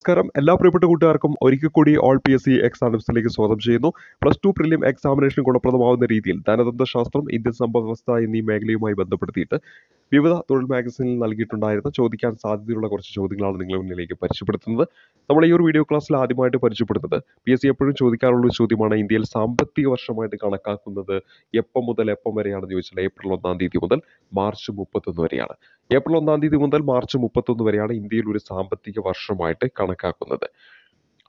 നമസ്കാരം എല്ലാ പ്രിയപ്പെട്ട കൂട്ടുകാർക്കും ഒരിക്കൽ കൂടി all P S C exam സ്വാഗതം ചെയ്യുന്നു പ്ലസ് ടു പ്രിലിം എക്സാമിനേഷൻ ഗുണപ്രദമാവുന്ന രീതിയിൽ ധനതന്ത്ര ശാസ്ത്രം ഇന്ത്യൻ സമ്പദ് വ്യവസ്ഥ എന്നീ മേഖലയുമായി ബന്ധപ്പെടുത്തിയിട്ട് വിവിധ തൊഴിൽ മാഗസിനിൽ നൽകിയിട്ടുണ്ടായിരുന്ന ചോദിക്കാൻ സാധ്യതയുള്ള കുറച്ച് ചോദ്യങ്ങളാണ് നിങ്ങളുടെ മുന്നിലേക്ക് പരിചയപ്പെടുത്തുന്നത് നമ്മൾ ഈ ഒരു വീഡിയോ ക്ലാസ്സിൽ ആദ്യമായിട്ട് പരിചയപ്പെടുത്തുന്നത് പി എസ് സി എപ്പോഴും ചോദിക്കാറുള്ള ഒരു ചോദ്യമാണ് ഇന്ത്യയിൽ സാമ്പത്തിക വർഷമായിട്ട് കണക്കാക്കുന്നത് എപ്പം മുതൽ എപ്പം വരെയാണെന്ന് ചോദിച്ചാൽ ഏപ്രിൽ ഒന്നാം തീയതി മുതൽ മാർച്ച് മുപ്പത്തൊന്ന് വരെയാണ് ഏപ്രിൽ ഒന്നാം തീയതി മുതൽ മാർച്ച് മുപ്പത്തൊന്ന് വരെയാണ് ഇന്ത്യയിൽ ഒരു സാമ്പത്തിക വർഷമായിട്ട് കണക്കാക്കുന്നത്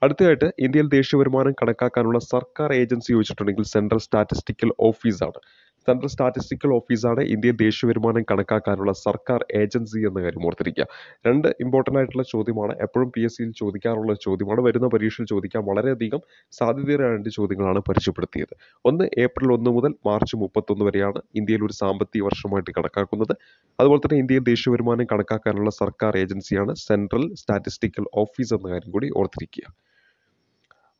അടുത്തതായിട്ട് ഇന്ത്യയിൽ ദേശീയ വരുമാനം കണക്കാക്കാനുള്ള സർക്കാർ ഏജൻസി ചോദിച്ചിട്ടുണ്ടെങ്കിൽ സെൻട്രൽ സ്റ്റാറ്റിസ്റ്റിക്കൽ ഓഫീസാണ് സെൻട്രൽ സ്റ്റാറ്റിസ്റ്റിക്കൽ ഓഫീസാണ് ഇന്ത്യൻ ദേശീയ വരുമാനം കണക്കാക്കാനുള്ള സർക്കാർ ഏജൻസി എന്ന കാര്യം ഓർത്തിരിക്കുക രണ്ട് ഇമ്പോർട്ടൻ്റ് ആയിട്ടുള്ള ചോദ്യമാണ് എപ്പോഴും പി എസ് സിയിൽ ചോദിക്കാറുള്ള ചോദ്യമാണ് വരുന്ന പരീക്ഷയിൽ ചോദിക്കാൻ വളരെയധികം സാധ്യതയുടെ രണ്ട് ചോദ്യങ്ങളാണ് പരിചയപ്പെടുത്തിയത് ഒന്ന് ഏപ്രിൽ ഒന്ന് മുതൽ മാർച്ച് മുപ്പത്തൊന്ന് വരെയാണ് ഇന്ത്യയിൽ ഒരു സാമ്പത്തിക വർഷമായിട്ട് കണക്കാക്കുന്നത് അതുപോലെ തന്നെ ഇന്ത്യൻ ദേശീയ വരുമാനം കണക്കാക്കാനുള്ള സർക്കാർ ഏജൻസിയാണ് സെൻട്രൽ സ്റ്റാറ്റിസ്റ്റിക്കൽ ഓഫീസ് എന്ന കാര്യം കൂടി ഓർത്തിരിക്കുക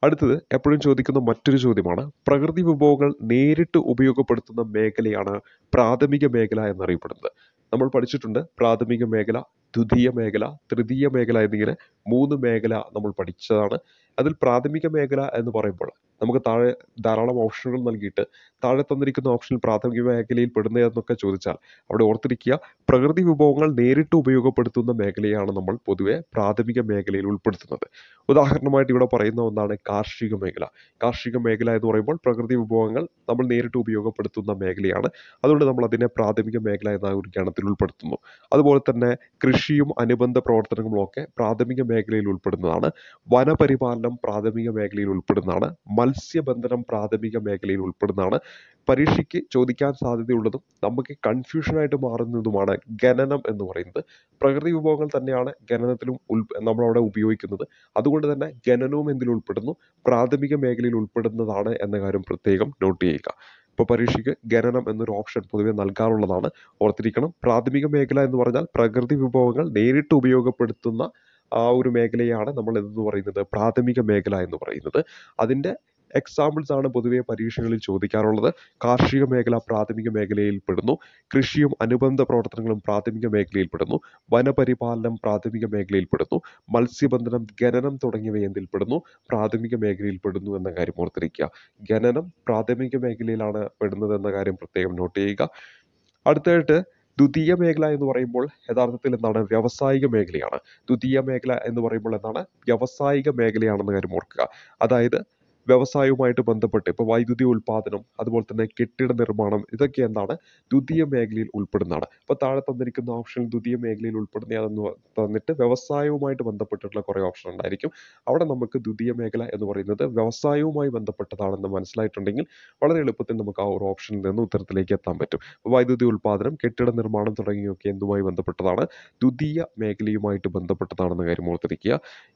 അടുത്തത് എപ്പോഴും ചോദിക്കുന്ന മറ്റൊരു ചോദ്യമാണ് പ്രകൃതി വിഭവങ്ങൾ നേരിട്ട് ഉപയോഗപ്പെടുത്തുന്ന മേഖലയാണ് പ്രാഥമിക മേഖല എന്നറിയപ്പെടുന്നത് നമ്മൾ പഠിച്ചിട്ടുണ്ട് പ്രാഥമിക മേഖല ദ്വിതീയ മേഖല തൃതീയ മേഖല എന്നിങ്ങനെ മൂന്ന് മേഖല നമ്മൾ പഠിച്ചതാണ് അതിൽ പ്രാഥമിക മേഖല എന്ന് പറയുമ്പോൾ നമുക്ക് താഴെ ധാരാളം ഓപ്ഷനുകൾ നൽകിയിട്ട് താഴെ തന്നിരിക്കുന്ന ഓപ്ഷനിൽ പ്രാഥമിക മേഖലയിൽ പെടുന്നതെന്നൊക്കെ ചോദിച്ചാൽ അവിടെ ഓർത്തിരിക്കുക പ്രകൃതി വിഭവങ്ങൾ നേരിട്ട് ഉപയോഗപ്പെടുത്തുന്ന മേഖലയാണ് നമ്മൾ പൊതുവെ പ്രാഥമിക മേഖലയിൽ ഉൾപ്പെടുത്തുന്നത് ഉദാഹരണമായിട്ട് ഇവിടെ പറയുന്ന ഒന്നാണ് കാർഷിക മേഖല കാർഷിക മേഖല എന്ന് പറയുമ്പോൾ പ്രകൃതി വിഭവങ്ങൾ നമ്മൾ നേരിട്ട് ഉപയോഗപ്പെടുത്തുന്ന മേഖലയാണ് അതുകൊണ്ട് നമ്മൾ അതിനെ പ്രാഥമിക മേഖല എന്ന ഒരു ഗണത്തിൽ ഉൾപ്പെടുത്തുന്നു അതുപോലെ തന്നെ കൃഷിയും അനുബന്ധ പ്രവർത്തനങ്ങളും ഒക്കെ പ്രാഥമിക മേഖലയിൽ ഉൾപ്പെടുന്നതാണ് വനപരിപാലനം പ്രാഥമിക മേഖലയിൽ ഉൾപ്പെടുന്നതാണ് മൽ മത്സ്യബന്ധനം പ്രാഥമിക മേഖലയിൽ ഉൾപ്പെടുന്നതാണ് പരീക്ഷയ്ക്ക് ചോദിക്കാൻ സാധ്യതയുള്ളതും നമുക്ക് കൺഫ്യൂഷനായിട്ട് മാറുന്നതുമാണ് ഖനനം എന്ന് പറയുന്നത് പ്രകൃതി വിഭവങ്ങൾ തന്നെയാണ് ഖനനത്തിലും ഉൾ നമ്മളവിടെ ഉപയോഗിക്കുന്നത് അതുകൊണ്ട് തന്നെ ഖനനവും എന്തിൽ ഉൾപ്പെടുന്നു പ്രാഥമിക മേഖലയിൽ ഉൾപ്പെടുന്നതാണ് എന്ന കാര്യം പ്രത്യേകം നോട്ട് ചെയ്യുക ഇപ്പോൾ പരീക്ഷയ്ക്ക് ഖനനം എന്നൊരു ഓപ്ഷൻ പൊതുവെ നൽകാറുള്ളതാണ് ഓർത്തിരിക്കണം പ്രാഥമിക മേഖല എന്ന് പറഞ്ഞാൽ പ്രകൃതി വിഭവങ്ങൾ നേരിട്ട് ഉപയോഗപ്പെടുത്തുന്ന ആ ഒരു മേഖലയാണ് നമ്മൾ എന്തെന്ന് പറയുന്നത് പ്രാഥമിക മേഖല എന്ന് പറയുന്നത് അതിൻ്റെ എക്സാമ്പിൾസ് ആണ് പൊതുവെ പരീക്ഷകളിൽ ചോദിക്കാറുള്ളത് കാർഷിക മേഖല പ്രാഥമിക മേഖലയിൽ പെടുന്നു കൃഷിയും അനുബന്ധ പ്രവർത്തനങ്ങളും പ്രാഥമിക മേഖലയിൽ പെടുന്നു വനപരിപാലനം പ്രാഥമിക മേഖലയിൽ പെടുന്നു മത്സ്യബന്ധനം ഖനനം തുടങ്ങിയവ എന്തിൽ പെടുന്നു പ്രാഥമിക മേഖലയിൽ പെടുന്നു എന്ന കാര്യം ഓർത്തിരിക്കുക ഖനനം പ്രാഥമിക മേഖലയിലാണ് പെടുന്നത് എന്ന കാര്യം പ്രത്യേകം നോട്ട് ചെയ്യുക അടുത്തായിട്ട് ദ്വിതീയ മേഖല എന്ന് പറയുമ്പോൾ യഥാർത്ഥത്തിൽ എന്താണ് വ്യാവസായിക മേഖലയാണ് ദ്വിതീയ മേഖല എന്ന് പറയുമ്പോൾ എന്താണ് വ്യാവസായിക മേഖലയാണെന്ന് കാര്യം ഓർക്കുക അതായത് വ്യവസായവുമായിട്ട് ബന്ധപ്പെട്ട് ഇപ്പോൾ വൈദ്യുതി ഉൽപ്പാദനം അതുപോലെ തന്നെ കെട്ടിട നിർമ്മാണം ഇതൊക്കെ എന്താണ് ദ്വിതീയ മേഖലയിൽ ഉൾപ്പെടുന്നതാണ് അപ്പോൾ താഴെ തന്നിരിക്കുന്ന ഓപ്ഷൻ ദ്വിതീയ മേഖലയിൽ ഉൾപ്പെടുന്ന ഏതെന്ന് തന്നിട്ട് വ്യവസായവുമായിട്ട് ബന്ധപ്പെട്ടിട്ടുള്ള കുറേ ഓപ്ഷൻ ഉണ്ടായിരിക്കും അവിടെ നമുക്ക് ദ്വിതീയ മേഖല എന്ന് പറയുന്നത് വ്യവസായവുമായി ബന്ധപ്പെട്ടതാണെന്ന് മനസ്സിലായിട്ടുണ്ടെങ്കിൽ വളരെ എളുപ്പത്തിൽ നമുക്ക് ആ ഒരു ഓപ്ഷനിൽ നിന്ന് ഉത്തരത്തിലേക്ക് എത്താൻ പറ്റും വൈദ്യുതി ഉൽപ്പാദനം കെട്ടിട നിർമ്മാണം തുടങ്ങിയൊക്കെ എന്തുമായി ബന്ധപ്പെട്ടതാണ് ദ്വിതീയ മേഖലയുമായിട്ട് ബന്ധപ്പെട്ടതാണെന്ന കാര്യം ഓർത്തിരിക്കുക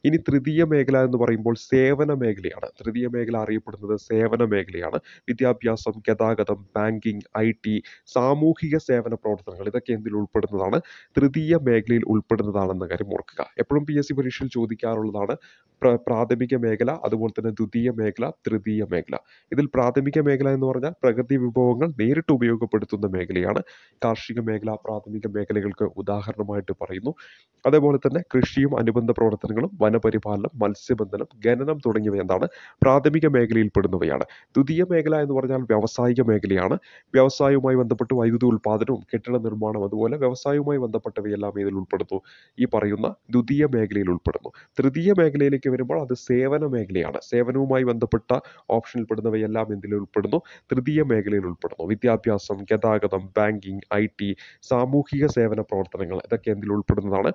ഇനി തൃതീയ മേഖല എന്ന് പറയുമ്പോൾ സേവന മേഖലയാണ് തൃതീയ മേഖല അറിയപ്പെടുന്നത് സേവന മേഖലയാണ് വിദ്യാഭ്യാസം ഗതാഗതം ബാങ്കിങ് ഐ ടി സാമൂഹിക സേവന പ്രവർത്തനങ്ങൾ ഇതൊക്കെ എന്തിൽ ഉൾപ്പെടുന്നതാണ് തൃതീയ മേഖലയിൽ ഉൾപ്പെടുന്നതാണെന്ന കാര്യം ഓർക്കുക എപ്പോഴും പി എസ് സി പരീക്ഷയിൽ ചോദിക്കാറുള്ളതാണ് പ്രാഥമിക മേഖല അതുപോലെ തന്നെ ദ്വിതീയ മേഖല തൃതീയ മേഖല ഇതിൽ പ്രാഥമിക മേഖല എന്ന് പറഞ്ഞാൽ പ്രകൃതി വിഭവങ്ങൾ നേരിട്ട് ഉപയോഗപ്പെടുത്തുന്ന മേഖലയാണ് കാർഷിക മേഖല പ്രാഥമിക മേഖലകൾക്ക് ഉദാഹരണമായിട്ട് പറയുന്നു അതേപോലെ തന്നെ കൃഷിയും അനുബന്ധ പ്രവർത്തനങ്ങളും വനപരിപാലനം മത്സ്യബന്ധനം ഖനനം തുടങ്ങിയവ എന്താണ് പ്രാഥമിക പ്രാഥമിക മേഖലയിൽപ്പെടുന്നവയാണ് ദ്വിതീയ മേഖല എന്ന് പറഞ്ഞാൽ വ്യാവസായിക മേഖലയാണ് വ്യവസായവുമായി ബന്ധപ്പെട്ട് വൈദ്യുതി ഉൽപ്പാദനവും കെട്ടിട നിർമ്മാണം അതുപോലെ വ്യവസായവുമായി ബന്ധപ്പെട്ടവയെല്ലാം ഇതിൽ ഉൾപ്പെടുന്നു ഈ പറയുന്ന ദ്വിതീയ മേഖലയിൽ ഉൾപ്പെടുന്നു തൃതീയ മേഖലയിലേക്ക് വരുമ്പോൾ അത് സേവന മേഖലയാണ് സേവനവുമായി ബന്ധപ്പെട്ട ഓപ്ഷനിൽ പെടുന്നവയെല്ലാം ഇതിൽ ഉൾപ്പെടുന്നു തൃതീയ മേഖലയിൽ ഉൾപ്പെടുന്നു വിദ്യാഭ്യാസം ഗതാഗതം ബാങ്കിങ് ഐ ടി സാമൂഹിക സേവന പ്രവർത്തനങ്ങൾ ഇതൊക്കെ ഇതിൽ ഉൾപ്പെടുന്നതാണ്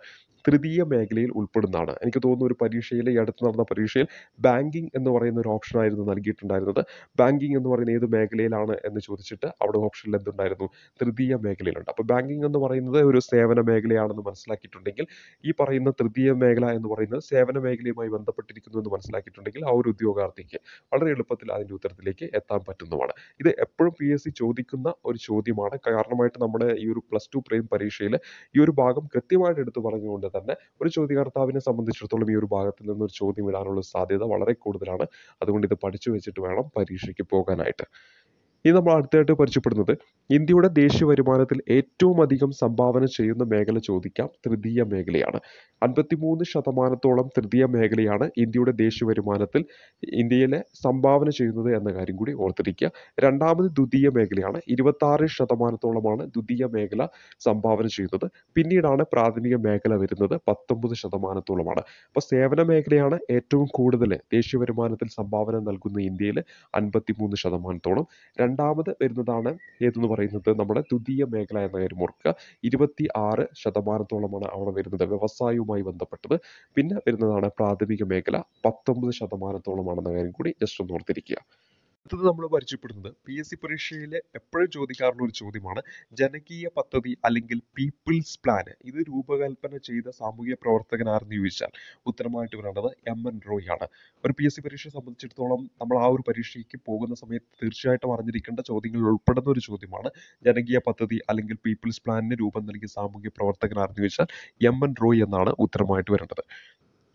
തൃതീയ മേഖലയിൽ ഉൾപ്പെടുന്നതാണ് എനിക്ക് തോന്നുന്നു ഒരു പരീക്ഷയിൽ ഈ അടുത്ത് നടന്ന പരീക്ഷയിൽ ബാങ്കിങ് എന്ന് പറയുന്ന ഒരു ഓപ്ഷൻ ആയിരുന്നു നൽകിയിട്ടുണ്ടായിരുന്നത് ബാങ്കിങ് എന്ന് പറയുന്ന ഏത് മേഖലയിലാണ് എന്ന് ചോദിച്ചിട്ട് അവിടെ ഓപ്ഷനിൽ എന്തുണ്ടായിരുന്നു തൃതീയ മേഖലയിലുണ്ട് അപ്പോൾ ബാങ്കിങ് എന്ന് പറയുന്നത് ഒരു സേവന മേഖലയാണെന്ന് മനസ്സിലാക്കിയിട്ടുണ്ടെങ്കിൽ ഈ പറയുന്ന തൃതീയ മേഖല എന്ന് പറയുന്നത് സേവന മേഖലയുമായി ബന്ധപ്പെട്ടിരിക്കുന്നു എന്ന് മനസ്സിലാക്കിയിട്ടുണ്ടെങ്കിൽ ആ ഒരു ഉദ്യോഗാർത്ഥിക്ക് വളരെ എളുപ്പത്തിൽ അതിൻ്റെ ഉത്തരത്തിലേക്ക് എത്താൻ പറ്റുന്നതാണ് ഇത് എപ്പോഴും പി എസ് സി ചോദിക്കുന്ന ഒരു ചോദ്യമാണ് കാരണമായിട്ട് നമ്മുടെ ഈ ഒരു പ്ലസ് ടു പ്രൈം പരീക്ഷയിൽ ഈ ഒരു ഭാഗം കൃത്യമായിട്ട് എടുത്തു പറഞ്ഞുകൊണ്ട് തന്നെ ഒരു ചോദ്യകർത്താവിനെ സംബന്ധിച്ചിടത്തോളം ഈ ഒരു ഭാഗത്തിൽ നിന്ന് ഒരു ചോദ്യം ഇടാനുള്ള സാധ്യത വളരെ കൂടുതലാണ് അതുകൊണ്ട് ഇത് പഠിച്ചു വെച്ചിട്ട് വേണം പരീക്ഷയ്ക്ക് പോകാനായിട്ട് ഇനി നമ്മൾ അടുത്തായിട്ട് പരിചയപ്പെടുന്നത് ഇന്ത്യയുടെ ദേശീയ വരുമാനത്തിൽ ഏറ്റവും അധികം സംഭാവന ചെയ്യുന്ന മേഖല ചോദിക്കാം തൃതീയ മേഖലയാണ് അൻപത്തിമൂന്ന് ശതമാനത്തോളം തൃതീയ മേഖലയാണ് ഇന്ത്യയുടെ ദേശീയ വരുമാനത്തിൽ ഇന്ത്യയിലെ സംഭാവന ചെയ്യുന്നത് എന്ന കാര്യം കൂടി ഓർത്തിരിക്കുക രണ്ടാമത് ദ്വിതീയ മേഖലയാണ് ഇരുപത്താറ് ശതമാനത്തോളമാണ് ദ്വിതീയ മേഖല സംഭാവന ചെയ്യുന്നത് പിന്നീടാണ് പ്രാഥമിക മേഖല വരുന്നത് പത്തൊമ്പത് ശതമാനത്തോളമാണ് അപ്പോൾ സേവന മേഖലയാണ് ഏറ്റവും കൂടുതൽ ദേശീയ വരുമാനത്തിൽ സംഭാവന നൽകുന്ന ഇന്ത്യയിൽ അൻപത്തിമൂന്ന് ശതമാനത്തോളം രണ്ടാമത് വരുന്നതാണ് ഏതെന്ന് പറയുന്നത് നമ്മുടെ ദ്വിതീയ മേഖല എന്ന കാര്യം ഓർക്കുക ഇരുപത്തി ആറ് ശതമാനത്തോളമാണ് അവിടെ വരുന്നത് വ്യവസായവുമായി ബന്ധപ്പെട്ടത് പിന്നെ വരുന്നതാണ് പ്രാഥമിക മേഖല പത്തൊമ്പത് ശതമാനത്തോളമാണെന്ന കാര്യം കൂടി ജസ്റ്റ് ഒന്ന് ഓർത്തിരിക്കുക അടുത്തത് നമ്മൾ പരിചയപ്പെടുന്നത് പി എസ് സി പരീക്ഷയിൽ എപ്പോഴും ചോദിക്കാറുള്ള ഒരു ചോദ്യമാണ് ജനകീയ പദ്ധതി അല്ലെങ്കിൽ പീപ്പിൾസ് പ്ലാൻ ഇത് രൂപകൽപ്പന ചെയ്ത സാമൂഹിക പ്രവർത്തകൻ ആരെന്ന് ചോദിച്ചാൽ ഉത്തരമായിട്ട് വരേണ്ടത് എം എൻ റോയ് ആണ് ഒരു പി എസ് സി പരീക്ഷയെ സംബന്ധിച്ചിടത്തോളം നമ്മൾ ആ ഒരു പരീക്ഷയ്ക്ക് പോകുന്ന സമയത്ത് തീർച്ചയായിട്ടും അറിഞ്ഞിരിക്കേണ്ട ചോദ്യങ്ങളിൽ ഉൾപ്പെടുന്ന ഒരു ചോദ്യമാണ് ജനകീയ പദ്ധതി അല്ലെങ്കിൽ പീപ്പിൾസ് പ്ലാനിന് രൂപം നൽകിയ സാമൂഹിക പ്രവർത്തകൻ ആരെന്ന് ചോദിച്ചാൽ എം എൻ റോയ് എന്നാണ് ഉത്തരമായിട്ട് വരേണ്ടത്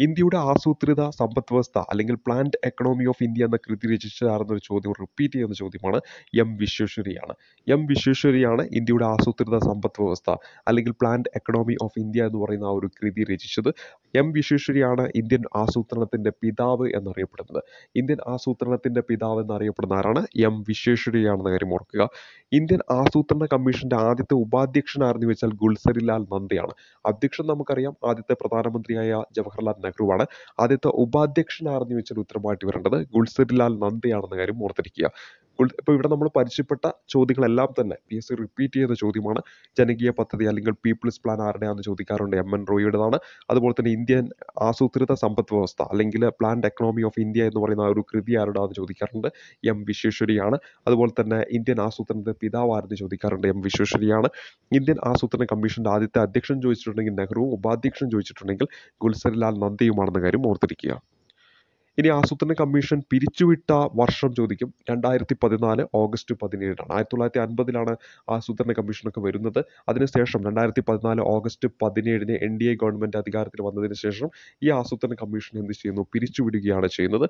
ഇന്ത്യയുടെ ആസൂത്രിത സമ്പദ് വ്യവസ്ഥ അല്ലെങ്കിൽ പ്ലാന്റ് എക്കണോമി ഓഫ് ഇന്ത്യ എന്ന കൃതി രചിച്ചതാർന്ന ഒരു ചോദ്യം റിപ്പീറ്റ് ചെയ്യുന്ന ചോദ്യമാണ് എം വിശ്വേശ്വരിയാണ് എം വിശ്വേശ്വരിയാണ് ഇന്ത്യയുടെ ആസൂത്രിത സമ്പദ് വ്യവസ്ഥ അല്ലെങ്കിൽ പ്ലാന്റ് എക്കണോമി ഓഫ് ഇന്ത്യ എന്ന് പറയുന്ന ആ ഒരു കൃതി രചിച്ചത് എം വിശ്വേശ്വരിയാണ് ഇന്ത്യൻ ആസൂത്രണത്തിൻ്റെ പിതാവ് എന്നറിയപ്പെടുന്നത് ഇന്ത്യൻ ആസൂത്രണത്തിൻ്റെ പിതാവ് എന്നറിയപ്പെടുന്ന ആരാണ് എം വിശ്വേശ്വരിയാണെന്ന കാര്യം ഓർക്കുക ഇന്ത്യൻ ആസൂത്രണ കമ്മീഷൻ്റെ ആദ്യത്തെ ആരെന്ന് വെച്ചാൽ ഗുൾസരിലാൽ നന്ദയാണ് അധ്യക്ഷൻ നമുക്കറിയാം ആദ്യത്തെ പ്രധാനമന്ത്രിയായ ജവഹർലാൽ നെഹ്റുവാണ് ആദ്യത്തെ ആരെന്ന് വെച്ചാൽ ഉത്തരമായിട്ട് വരേണ്ടത് ഗുൾസരിലാൽ നന്ദയാണെന്ന കാര്യം ഓർത്തിരിക്കുക ഇപ്പോൾ ഇവിടെ നമ്മൾ പരിചയപ്പെട്ട ചോദ്യങ്ങളെല്ലാം തന്നെ പി എസ് സി റിപ്പീറ്റ് ചെയ്യുന്ന ചോദ്യമാണ് ജനകീയ പദ്ധതി അല്ലെങ്കിൽ പീപ്പിൾസ് പ്ലാൻ ആരുടെയാണെന്ന് ചോദിക്കാറുണ്ട് എം എൻ റോയിയുടേതാണ് അതുപോലെ തന്നെ ഇന്ത്യൻ ആസൂത്രിത സമ്പദ് വ്യവസ്ഥ അല്ലെങ്കിൽ പ്ലാൻഡ് എക്കണോമി ഓഫ് ഇന്ത്യ എന്ന് പറയുന്ന ഒരു കൃതി ആരുടെയാണെന്ന് ചോദിക്കാറുണ്ട് എം വിശ്വേശ്വരിയാണ് അതുപോലെ തന്നെ ഇന്ത്യൻ ആസൂത്രണത്തെ ആരെന്ന് ചോദിക്കാറുണ്ട് എം വിശ്വേശ്വരിയാണ് ഇന്ത്യൻ ആസൂത്രണ കമ്മീഷന്റെ ആദ്യത്തെ അധ്യക്ഷൻ ചോദിച്ചിട്ടുണ്ടെങ്കിൽ നെഹ്റുവും ഉപാധ്യക്ഷൻ ചോദിച്ചിട്ടുണ്ടെങ്കിൽ ഗുൽസരിലാൽ നന്ദിയുമാണെന്ന കാര്യം ഓർത്തിരിക്കുക ഇനി ആസൂത്രണ കമ്മീഷൻ പിരിച്ചുവിട്ട വർഷം ചോദിക്കും രണ്ടായിരത്തി പതിനാല് ഓഗസ്റ്റ് പതിനേഴിനാണ് ആയിരത്തി തൊള്ളായിരത്തി അൻപതിലാണ് ആസൂത്രണ കമ്മീഷനൊക്കെ വരുന്നത് അതിനുശേഷം രണ്ടായിരത്തി പതിനാല് ഓഗസ്റ്റ് പതിനേഴിന് എൻ ഡി എ ഗവൺമെൻറ് അധികാരത്തിൽ വന്നതിന് ശേഷം ഈ ആസൂത്രണ കമ്മീഷൻ എന്ത് ചെയ്യുന്നു പിരിച്ചുവിടുകയാണ് ചെയ്യുന്നത്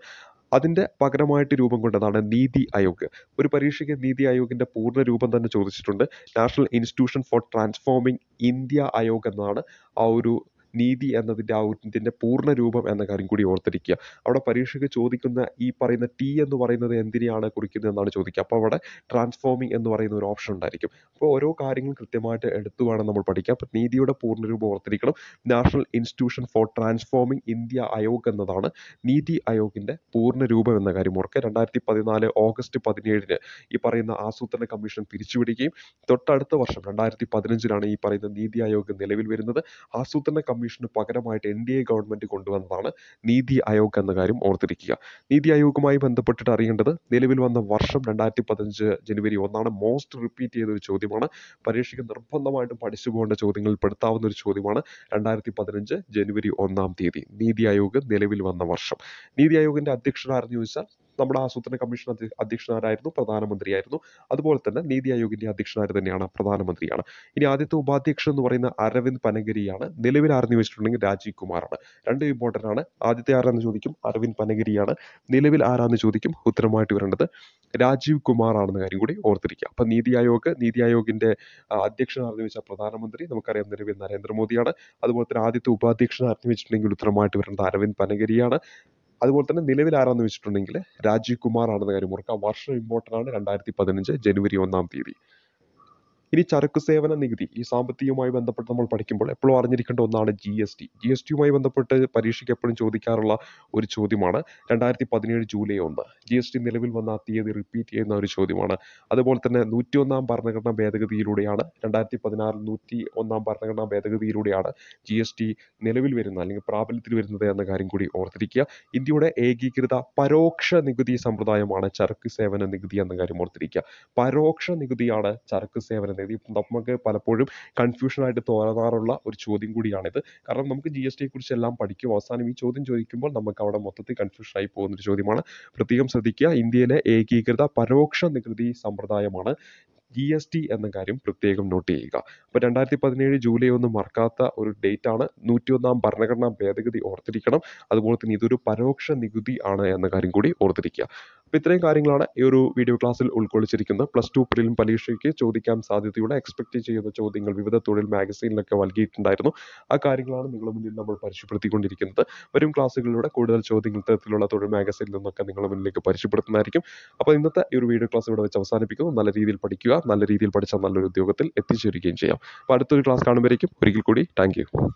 അതിൻ്റെ പകരമായിട്ട് രൂപം കൊണ്ടതാണ് നീതി ആയോഗ് ഒരു പരീക്ഷയ്ക്ക് നീതി ആയോഗിൻ്റെ പൂർണ്ണ രൂപം തന്നെ ചോദിച്ചിട്ടുണ്ട് national institution for transforming India Aayog എന്നാണ് ആ ഒരു നീതി എന്നതിൻ്റെ ആ ഇതിൻ്റെ പൂർണ്ണ രൂപം എന്ന കാര്യം കൂടി ഓർത്തിരിക്കുക അവിടെ പരീക്ഷയ്ക്ക് ചോദിക്കുന്ന ഈ പറയുന്ന ടി എന്ന് പറയുന്നത് എന്തിനെയാണ് കുറിക്കുന്നത് എന്നാണ് ചോദിക്കുക അപ്പോൾ അവിടെ ട്രാൻസ്ഫോമിംഗ് എന്ന് പറയുന്ന ഒരു ഓപ്ഷൻ ഉണ്ടായിരിക്കും അപ്പോൾ ഓരോ കാര്യങ്ങൾ കൃത്യമായിട്ട് എടുത്തു വേണം നമ്മൾ പഠിക്കുക അപ്പോൾ നീതിയുടെ രൂപം ഓർത്തിരിക്കണം national institution for transforming India Aayog എന്നതാണ് നീതി അയോഗിൻ്റെ പൂർണ്ണ രൂപം എന്ന കാര്യം ഓർക്കുക രണ്ടായിരത്തി പതിനാല് ഓഗസ്റ്റ് പതിനേഴിന് ഈ പറയുന്ന ആസൂത്രണ കമ്മീഷൻ പിരിച്ചുവിടുകയും തൊട്ടടുത്ത വർഷം രണ്ടായിരത്തി പതിനഞ്ചിലാണ് ഈ പറയുന്ന നീതി ആയോഗ് നിലവിൽ വരുന്നത് ആസൂത്രണ കമ്മീഷൻ കമ്മീഷന് പകരമായിട്ട് എൻ ഡി എ ഗവൺമെൻറ് കൊണ്ടുവന്നതാണ് നീതി ആയോഗ് എന്ന കാര്യം ഓർത്തിരിക്കുക നീതി ആയോഗുമായി ബന്ധപ്പെട്ടിട്ട് അറിയേണ്ടത് നിലവിൽ വന്ന വർഷം രണ്ടായിരത്തി പതിനഞ്ച് ജനുവരി ഒന്നാണ് മോസ്റ്റ് റിപ്പീറ്റ് ഒരു ചോദ്യമാണ് പരീക്ഷയ്ക്ക് നിർബന്ധമായിട്ടും പഠിച്ചു പോകേണ്ട ചോദ്യങ്ങളിൽ പെടുത്താവുന്ന ഒരു ചോദ്യമാണ് രണ്ടായിരത്തി പതിനഞ്ച് ജനുവരി ഒന്നാം തീയതി നീതി ആയോഗ് നിലവിൽ വന്ന വർഷം നീതി ആയോഗിൻ്റെ അധ്യക്ഷനാരെന്ന് ചോദിച്ചാൽ നമ്മുടെ ആസൂത്രണ കമ്മീഷൻ അധ്യക്ഷനാരായിരുന്നു പ്രധാനമന്ത്രിയായിരുന്നു അതുപോലെ തന്നെ നീതി ആയോഗിന്റെ അധ്യക്ഷനാര് തന്നെയാണ് പ്രധാനമന്ത്രിയാണ് ഇനി ആദ്യത്തെ ഉപാധ്യക്ഷൻ എന്ന് പറയുന്ന അരവിന്ദ് പനഗിരിയാണ് നിലവിൽ ആരെന്ന് ചോദിച്ചിട്ടുണ്ടെങ്കിൽ രാജീവ് കുമാറാണ് രണ്ട് ഇമ്പോർട്ടൻ്റ് ആണ് ആദ്യത്തെ ആരാന്ന് ചോദിക്കും അരവിന്ദ് പനഗിരിയാണ് നിലവിൽ ആരാന്ന് ചോദിക്കും ഉത്തരമായിട്ട് വരേണ്ടത് രാജീവ് കുമാർ ആണെന്ന കാര്യം കൂടി ഓർത്തിരിക്കുക അപ്പം നീതി ആയോഗ് നീതി അധ്യക്ഷൻ അധ്യക്ഷനാണെന്ന് വെച്ചാൽ പ്രധാനമന്ത്രി നമുക്കറിയാം നിലവിൽ നരേന്ദ്രമോദിയാണ് അതുപോലെ തന്നെ ആദ്യത്തെ ഉപാധ്യക്ഷനാണെന്ന് വെച്ചിട്ടുണ്ടെങ്കിൽ ഉത്തരമായിട്ട് വരേണ്ടത് അരവിന്ദ് പനഗരിയാണ് അതുപോലെ തന്നെ നിലവിൽ ആരാന്ന് വെച്ചിട്ടുണ്ടെങ്കിൽ രാജീവ് കുമാർ ആണെന്ന് കാര്യം ഓർക്കുക വർഷം ഇമ്പോർട്ടൻ്റ് ആണ് രണ്ടായിരത്തി പതിനഞ്ച് ജനുവരി ഒന്നാം തീയതി ഇനി ചരക്ക് സേവന നികുതി ഈ സാമ്പത്തികവുമായി ബന്ധപ്പെട്ട് നമ്മൾ പഠിക്കുമ്പോൾ എപ്പോഴും അറിഞ്ഞിരിക്കേണ്ട ഒന്നാണ് G S T G S ടിയുമായി ബന്ധപ്പെട്ട് പരീക്ഷയ്ക്ക് എപ്പോഴും ചോദിക്കാറുള്ള ഒരു ചോദ്യമാണ് രണ്ടായിരത്തി പതിനേഴ് ജൂലൈ ഒന്ന് ജി എസ് ടി നിലവിൽ വന്ന തീയതി റിപ്പീറ്റ് ചെയ്യുന്ന ഒരു ചോദ്യമാണ് അതുപോലെ തന്നെ നൂറ്റി ഒന്നാം ഭരണഘടനാ ഭേദഗതിയിലൂടെയാണ് രണ്ടായിരത്തി പതിനാറിൽ നൂറ്റി ഒന്നാം ഭരണഘടനാ ഭേദഗതിയിലൂടെയാണ് ജി എസ് ടി നിലവിൽ വരുന്ന അല്ലെങ്കിൽ പ്രാബല്യത്തിൽ വരുന്നത് എന്ന കാര്യം കൂടി ഓർത്തിരിക്കുക ഇന്ത്യയുടെ ഏകീകൃത പരോക്ഷ നികുതി സമ്പ്രദായമാണ് ചരക്ക് സേവന നികുതി എന്ന കാര്യം ഓർത്തിരിക്കുക പരോക്ഷ നികുതിയാണ് ചരക്ക് സേവന വരുന്നത് ഇത് നമുക്ക് പലപ്പോഴും കൺഫ്യൂഷനായിട്ട് തോന്നാറുള്ള ഒരു ചോദ്യം കൂടിയാണിത് കാരണം നമുക്ക് ജി എസ് കുറിച്ച് എല്ലാം പഠിക്കും അവസാനം ഈ ചോദ്യം ചോദിക്കുമ്പോൾ നമുക്ക് അവിടെ മൊത്തത്തിൽ പോകുന്ന പോകുന്നൊരു ചോദ്യമാണ് പ്രത്യേകം ശ്രദ്ധിക്കുക ഇന്ത്യയിലെ ഏകീകൃത പരോക്ഷ നികുതി സമ്പ്രദായമാണ് ജി എസ് ടി എന്ന കാര്യം പ്രത്യേകം നോട്ട് ചെയ്യുക അപ്പോൾ രണ്ടായിരത്തി പതിനേഴ് ജൂലൈ ഒന്നും മറക്കാത്ത ഒരു ഡേറ്റ് ആണ് ഒന്നാം ഭരണഘടനാ ഭേദഗതി ഓർത്തിരിക്കണം അതുപോലെ തന്നെ ഇതൊരു പരോക്ഷ നികുതി ആണ് എന്ന കാര്യം കൂടി ഓർത്തിരിക്കുക അപ്പോൾ ഇത്രയും കാര്യങ്ങളാണ് ഈ ഒരു വീഡിയോ ക്ലാസ്സിൽ ഉൾക്കൊള്ളിച്ചിരിക്കുന്നത് പ്ലസ് ടു പ്രിലിം പരീക്ഷയ്ക്ക് ചോദിക്കാൻ സാധ്യതയുള്ള എക്സ്പെക്റ്റ് ചെയ്യുന്ന ചോദ്യങ്ങൾ വിവിധ തൊഴിൽ മാഗസീനിലൊക്കെ നൽകിയിട്ടുണ്ടായിരുന്നു ആ കാര്യങ്ങളാണ് നിങ്ങളെ മുന്നിൽ നമ്മൾ പരിശുപ്പെടുത്തിക്കൊണ്ടിരിക്കുന്നത് വരും ക്ലാസ്സുകളിലൂടെ കൂടുതൽ ചോദ്യങ്ങൾ തരത്തിലുള്ള തൊഴിൽ മാഗസീനിൽ നിന്നൊക്കെ നിങ്ങളെ മുന്നിലേക്ക് പരിചയപ്പെടുത്തുന്നതായിരിക്കും അപ്പോൾ ഇന്നത്തെ ഈ ഒരു വീഡിയോ ക്ലാസ് ഇവിടെ വെച്ച് അവസാനിപ്പിക്കുന്നു നല്ല രീതിയിൽ പഠിക്കുക നല്ല രീതിയിൽ പഠിച്ചാൽ നല്ലൊരു ഉദ്യോഗത്തിൽ എത്തിച്ചേരുകയും ചെയ്യാം അപ്പോൾ അടുത്തൊരു ക്ലാസ് കാണുമ്പോഴേക്കും ഒരിക്കൽ കൂടി താങ്ക്